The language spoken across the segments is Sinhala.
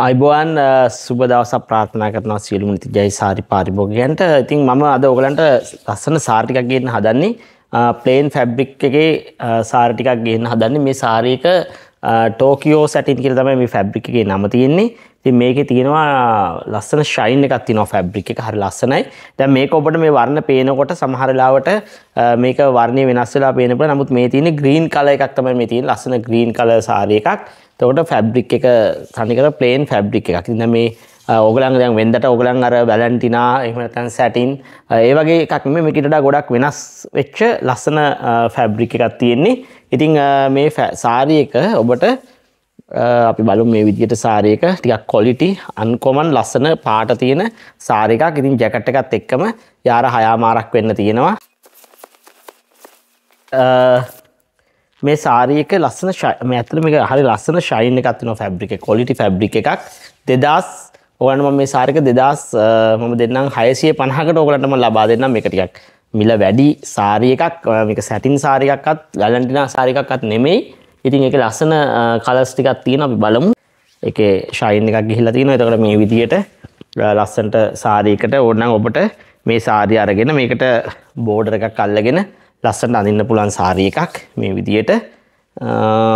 අයිබෝන් සුබ දවස ප්‍රාථනා කරනවා සියලුම නිතිජයි සාරි පාරිභෝගයන්ට ඉතින් මම අද ඔගලන්ට ලස්සන සාර්ටිකක් ගන්න හදන්නේ ප්ලේන් ෆැබ්‍රික් එකේ සාර්ටිකක් ගන්න හදන්නේ මේ සාරීක ටෝකියෝ සැටින් කියල තමයි මේ ෆැබ්‍රික් එකේ නම තියෙන්නේ ති මේක තියෙනවා ලස්සන ශයින් එකක් තිනවා ෆැබ්‍රික් එක හරි ලස්සනයි දැ මේක ඔබට මේ වර්ණ පේනකොට සමහරලාවට මේක වර්ණය වෙනස්සලා පේනට නමුත් මේ තියෙන ග්‍රීන් කල එකක් තමයි මේ තින් ලස්සන ග්‍රීන් කල සාරය එකක් තකොට ෆැබ්රික් එක සනිකර ප්ලේන් ෆැබ්රික් එකක් ඉන්න මේ ඕගලන් දැන් වෙන්දට ඔගලන් අර බැලන්ටිනා එහමතන් සැටින් ඒ වගේ එකක්ම මිටට ගොඩක් වෙනස් වෙච්ච ලස්සන ෆැබ්රික් එකක් තියෙන්නේ ඉතිං මේ සාරි එක ඔබට අපි බලු මේ විදියට සාරයක ටිකක් කොලිටි අන්කොමන් ලස්සන පාට තියෙන සාරිකක් ඉතින් ජැකට් එකත් එක්කම යාර හයාමාරක් වෙන්න තියෙනවා මේ සාරීක ලස්සන මේ ඇතර මේ හරි ලස්සන ශයින එකත්වන ෆැබ්‍රික කොලිටි ෆැබ්‍රික් එකක් දෙදස් ඕනම මේ සාරික දෙදස් මම දෙන්නම් හයසිය පණහකට ඕකලටම ලබා දෙන්නම් එක ටිකක් මිල වැඩි සාරිය එකක් මේක සැටින් සාරිකක්ත් ගලන්ටිනා සාරිකක්ත් නෙමෙයි ඉතින් එක ලස්සන කලස්ටිකත් තියෙන අපි බලමු එක ශයින් එකක් ගිහිලා තියෙන එතකට මේ විදියට ලස්සන්ට සාරීකට ඕනනම් ඔබට මේ සාරි අරගෙන මේකට බෝඩර එකක් අල්ලගෙන ලස්සට අඳන්න පුළන් සාරිය එකක් මේ විදියට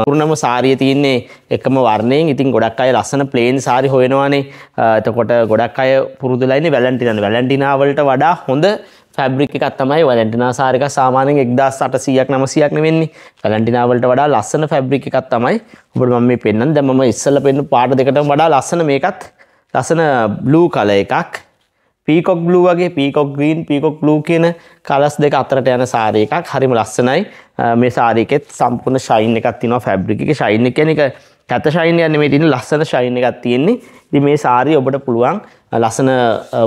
පුරුණම සාරිය තියන්නේ එකම වර්ණයෙන් ඉතින් ගොඩක් අය ලස්සන ප්ලේන් සාරි හොයෙනවානේ එතකොට ගොඩක් අය පුරුදුලයින වැලටින වැලටිනාවලට වඩා හොඳ ෆැබ්‍රික් එකක් තමයි වැලටිනා සාරික සාමානෙන් එක්දස් අට සියයක් නමසියක්න වෙන්නේ වැලටිනාවලට වඩා ලස්සන ෆැබ්‍රික් එකක් තමයි ඔබට මම මේ පෙන්න්න දැම ඉස්සල පෙන්න්න පාට දෙකට වඩා ලස්සන මේකත් ලස්සන බ්ලූ කල එකක් පීකොක් බ්ලූ වගේ පීකොක් ග්‍රීන් පීකොක් බ්ලූ කියන කලස් දෙක අතරට යන සාරය එකක් හරිම ලස්සනයි මේ සාරයකෙත් සම්පූර්ණ ශයින් එකක් තිනවා ෆැබ්රික එක ශයින් එක එක කැත ශයින් යන්න මේ තින ලස්සන ශයින් එකක් තියෙන්නේ ඉතින් මේ සාරී ඔබට පුළුවන් ලස්සන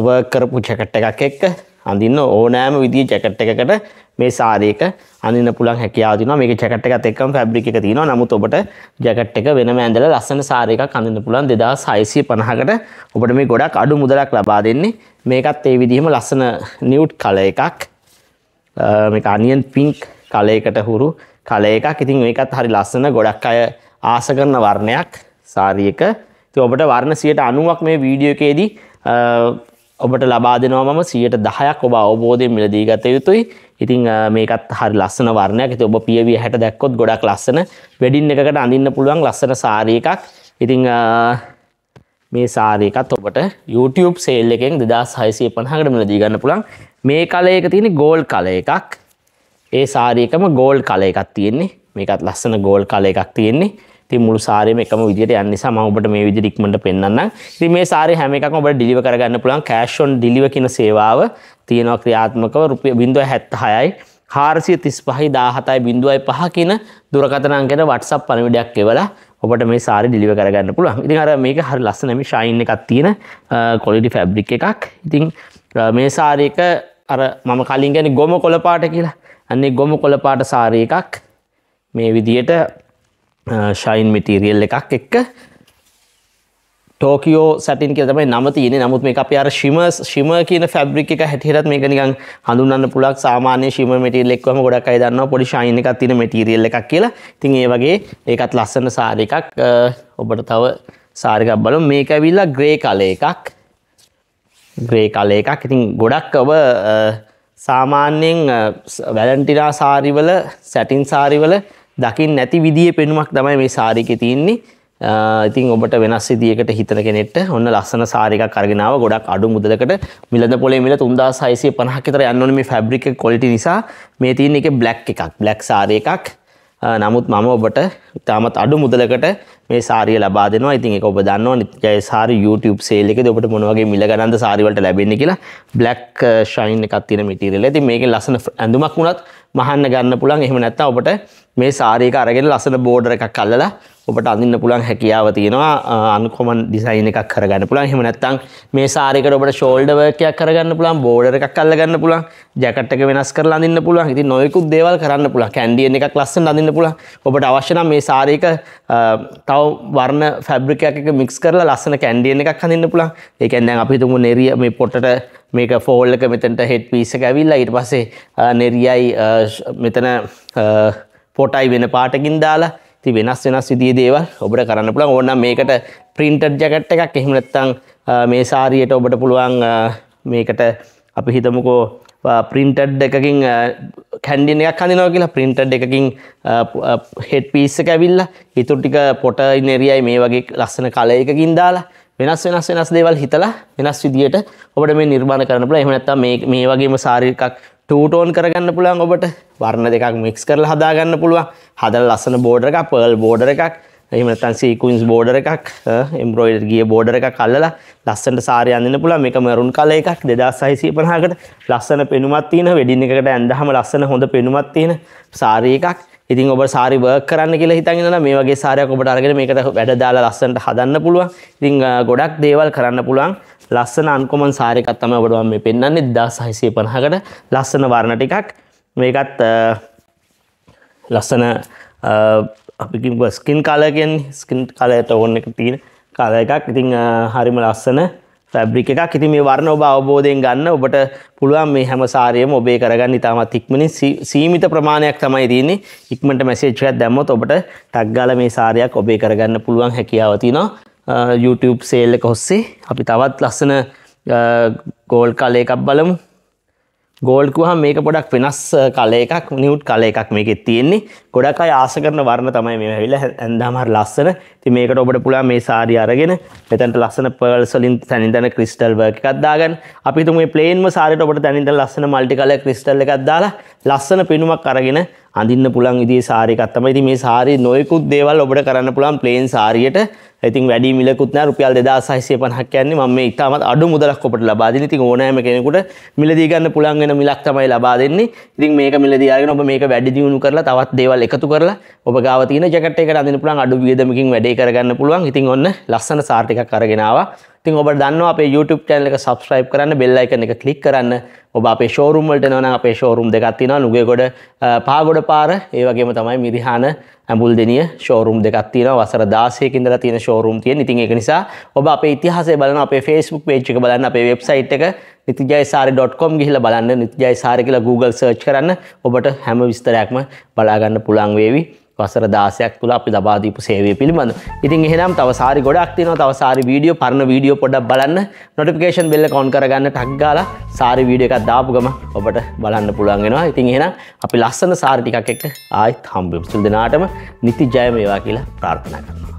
වර්ක් කරපු ජැකට් එකක් එක්ක අඳන්න ඕනෑම විදි ජැකට් එකකට මේ සාරයක අඳන්න පුළන් හැකයාතින මේ ජැකට් එකත් එක්කම් ෆැබ්‍රි එක තින නමුත් ඔබට ජැකට් එක වෙන ඇඳල ලස්සන සාරයක කඳන්න පුළන් දෙදා සයිසිය පණහකට ඔබට මේ ගොඩක් අඩු මුදලක් ලබා දෙන්නේ මේකත් ඒ විදිහම ලස්සන නිවට් කල එකක් මේ අනියන් පිංක් කලයකට හුරු කල එකක් ඉතින් ඒකත් හරි ලස්සන ගොඩක් අය ආසකරන වර්ණයක් සාරියක ති ඔබට වර්ණ සියට අනුවක් මේ වීඩියෝකේදී ඔබට ලබා දෙනවා මම සියයට දහයක් ඔබ අවබෝධය මිලදී ගත යුතුයි ඉතිං මේකත් හරි ලස්සන වර්ණයක් ඇති ඔබ පියවිය හැට දැක්කොත් ගොඩක් ලස්සන වැඩින් එකකට අඳන්න පුළුවන් ලස්සන සාරයකක් ඉතිං මේ සාරයකත් ඔබට YouTube සේල් එකෙන් දෙදා සයිසය පහකට මිලදී ගන්න පුළන් මේ කලයක තියෙන ගෝල් කල එකක් ඒ සාරයකම ගෝල් කල එකක් තියෙන්නේ මේකත් ලස්සන ගෝල් කල එකක් තියෙන්නේ ඉතින් මුළු සාරයම එකම විදිහට යන නිසා මම ඔබට මේ විදිහට ඉක්මනට පෙන්වන්නම්. ඉතින් මේ සාරේ හැම එකක්ම ඔබට ඩිලිවර් කරගන්න පුළුවන් කෑෂ් ඔන් ඩිලිවර් කියන සේවාව තියෙනවා ක්‍රියාත්මකව රුපියල් 76යි 435යි 17යි 05 කියන දුරකථන අංකයට WhatsApp පණිවිඩයක් එවලා ඔබට මේ සාරි ඩිලිවර් කරගන්න පුළුවන්. ඉතින් අර මේක හරි ලස්සන මේ ෂයින් එකක් තියෙන ක්වොලිටි ෆැබ්‍රික් එකක්. ඉතින් මේ සාරි එක අර මම කලින් කියන්නේ ගොම කොළ පාට කියලා. අන්නේ ගොම කොළ පාට සාරි එකක් මේ විදියට ශයින් මිටීරියල් එකක් එක්ක ටෝකෝ සටින් කිය තමයි නම තියෙන නමුත් මේ අප අර ශිම ශිම කියන ෆැබ්‍රික් එක හැටියටත් මේක නිකන් හඳුන්න්න පුලක් සාමාන්‍ය ශිම මටිල්ලෙක්වම ගොඩක් අයිදන්න පොඩි ශයින එකක් තින මටිරියල් එකක් කියලා තින් ඒ වගේ ඒකත් ලස්සන සාර එකක් ඔබට තව සාරිකක් බලු මේක ඇවිල්ලා ග්‍රේ කල එකක් ග්‍රේ කල එකක් ඉතින් ගොඩක් ඔබ සාමාන්‍යයෙන් වැලන්ටිනා සාරිවල සැටින් සාරිවල දකිින් නැති විදිිය පෙනුමක් තමයි මේ සාරික තියන්නේ ඉතින් ඔබට වෙනස් දියකට හිතන කෙනෙට ඔන්න ලස්සන සාරික කරගෙනාව ගොඩක් අඩු මුදකට මිලද පොලේ මිල තුන්දා සයිසය පනහකිතර යන්නන මේ ෆැබ්රික කොලිටි නිසා මේ තියන එක බ්ලක් එකක් බ්ලක් සාරය එකක් නමුත් මම ඔබට ඉතාමත් අඩු මුදලකට මේ සාරිය ලබා දෙනවා ඉතින් එක ඔබ දන්නවා නිත්‍යය සාරි YouTube සේල් එකද ඔබට මොනවගේ මිල ගණන්ද සාරිවලට ලැබෙන්නේ කියලා බ්ලක් ශයින් uh, එකක් තියෙන මිටීරියල්. ඉතින් මේකෙන් ලස්සන ඇඳුමක් වුණත් මහන්න ගන්න පුළන් එහම නැත්ත ඔබට මේ සාරීක අරගෙන ලසන බෝඩර එකක් කල්ලලා ඔබට අඳන්න පුළන් හැකියාව තියෙනවා අන්කොමන් ඩිසයින් එකක් කරගන්න පුළන් හෙම නැත්තං මේ සාරිකට ඔබට ෂෝල්ඩවකයක් කරගන්න පුළන් බෝඩර එකක් කල්ලගන්න පුළන් ජැකට්ක වෙනස් කරලා අඳන්න පුළන් ඉති නොයකුත් දේවල් කරන්න පුළන් කැන්ඩිය එකක් ලස්ස අඳන්න පුළන් ඔබට අවශ්‍යන මේ සාරීක තව වර්ණ ෆැබ්‍රිකයක මික්ස් කරලා ලස්සන කැන්ඩිය එකක් හඳන්න පුළන් ඒකැන්ඩැන් අපිතුමු නෙරිය මේ පොට්ට මේක ෆෝල්ලක මෙතැන්ට හෙට් පිස ඇවිල්ල ඉට පසේ නෙරියයි මෙතන පොටයි වෙන පාටකින් දාලා ති වෙනස් වෙනස් විදිේ දේවල් ඔබට කරන්න පුළන් ඕන්න මේකට ප්‍රින්ටඩ් ජකට් එකක් එහෙමනැත්තං මේ සාරියට ඔබට පුළුවන් මේකට අපි හිතමුකෝ ප්‍රින්ටඩ් එකකින් කැන්ඩින එකක් හඳනවා කියලා ප්‍රින්ටඩ් එකකින් හෙට් පිස්ස කැවිල්ල හිතුටික පොට ඉනෙරියයි මේ වගේ ලස්සන කලයකින් දාලා වෙනස් වෙනස් වෙනස් දේවල් හිතලා වෙනස් විදියට ඔබට මේ නිර්මාණ කරන්න පුළුවන් එහෙම නැත්නම් මේ මේ වගේම සාරිකක් ටූටෝන් කරගන්න පුළුවන් ඔබට වර්ණ දෙකක් මික්ස් කරලා හදාගන්න පුළුවන් හදල ලස්සන බෝඩර එකක් පර්ල් බෝඩර එකක් එහෙම නැත්නම් සීකුයින්ස් බෝඩර එකක් එම්බ්‍රොයිඩර් ගිය බෝඩර එකක් අල්ලලා ලස්සනට සාරිය අඳින්න පුළුවන් මේක මරුන් කලර් එකක් 2650කට ලස්සන පෙනුමක් තියෙන වෙඩින් එකකට ඇඳහම ලස්සන හොඳ පෙනුමක් තියෙන සාරී එකක් ඉතින් ඔබ සාරි වර්ක් කරන්න කියලා හිතගෙන නම් මේ වගේ සාරයක් ඔබට අරගෙන මේකට වැඩ දාලා ලස්සනට හදන්න පුළුවන්. ඉතින් ගොඩක් දේවල් කරන්න පුළුවන්. ලස්සන අන්කොමන් සාරයකත් තම ඔබට මේ පෙන්න්නේ දස් හයිසේ පණහකට ලස්සන වර්ණ ටිකක් මේකත් ලස්සන අපිකින් ස්කින් කාලයකෙන් ස්කින් කාලයට ඔන්න එක තියෙන කාල එකක් ඉතිං හරිම ලස්සන ෆැබ්‍රික් එකක් ඉතින් මේ වර්ණ ඔබ අවබෝධයෙන් ගන්න ඔබට පුළුවන් මේ හැම සාරියම ඔබේ කරගන්න ඉතාමත් ඉක්මනින් සීමිත ප්‍රමාණයක් තමයි තියෙන්නේ ඉක්මනට මැසේජ් එකක් දැම්මොත් ඔබට ටග් ගාලා මේ සාරියක් ඔබේ කරගන්න පුළුවන් හැකියාව තියෙනවා YouTube සේල් එක හොස්සේ අපි තවත් ලස්සන ගෝල් කලය එකක් බලමු ගෝල්කුහ මේක පොඩක් වෙනස් කල එකක් නිියුට් කල එකක් මේක තියෙන්නේ ගොඩක් අයි ආස කරන වර්ණ තමයි මේ ඇවිල ඇඳමර ලස්සන ති මේකට ඔබට පුළා මේ සාරි අරගෙන මෙතැන්ට ලස්සන පර්ල්සලින් තැනිදන ක්‍රිස්ටල් වර්ක කත්දාගන්න අපි තුම පලේන්ම සාරට ඔබට තැනිට ලස්සන මල්ටි කල ක්‍රිස්ටල් එකක් දාලා ලස්සන පෙනුමක් අරගෙන අඳන්න පුළන් ඉදි සාරිකත්තම ඉති මේ සාරි නොයකුත් දේවල් ඔබට කරන්න පුළන් ප්ලේන් සාරියට ඉතින් වැඩි මිලකුත් නෑ රුපියල් 2650ක් කියන්නේ මම මේ ඉතාමත් අඩු මුදලක් ඔබට ලබා දෙන්නේ. ඉතින් ඕනෑම කෙනෙකුට මිලදී ගන්න පුළුවන් වෙන මිලක් තමයි ලබා දෙන්නේ. ඉතින් මේක මිලදී අරගෙන ඔබ මේක වැඩි දියුණු කරලා තවත් දේවල් එකතු කරලා ඔබ ගාව තියෙන ජැකට් එකට අඳින්න පුළුවන් අඩු වියදමකින් වැඩේ කරගන්න පුළුවන්. ඉතින් ඔන්න ලස්සන සාර්ට් එකක් අරගෙන ආවා. ඉතින් ඔබට දන්නවා අපේ YouTube channel එක subscribe කරන්න, bell icon එක click කරන්න. ඔබ අපේ showroom වලට එනවා නම් අපේ showroom දෙකක් තියෙනවා. නුගේගොඩ පාගොඩ පාර, ඒ වගේම තමයි මිරිහාන ඇඹුල් දෙනිය ෂෝරුම් දෙකක් තියෙනවා වසර 16 ක ඉඳලා තියෙන ෂෝරුම් තියෙන. ඉතින් ඒක නිසා ඔබ අපේ ඉතිහාසය බලන අපේ Facebook page එක බලන්න අපේ website එක nitijayasari.com ගිහිල්ලා බලන්න nitijayasari කියලා Google search කරන්න ඔබට හැම විස්තරයක්ම බලා ගන්න පුළුවන් වේවි. වසර දාසයක් තුළ අපි ලබාදීපු සේවය පිළිබඳ ඉතින් එහෙනම් තවසාරි ගොඩක් තින තවසාරි වීඩියෝ පරණ වීඩියෝ පොඩක් බලන්න නොටිකේෂන් බෙල්ල කොන් කරගන්න ටක්ගාල සාරි වීඩිය එකක් දාපුගම ඔබට බලන්න පුළුවන්ගෙනවා ඉතින් එහෙනම් අපි ලස්සන සාරි ටිකක් එක්ක ආයිත් හම්බම් සුල් දෙනාටම නිති ජයමේවා කියලා ප්‍රාර්ථනා කරනවා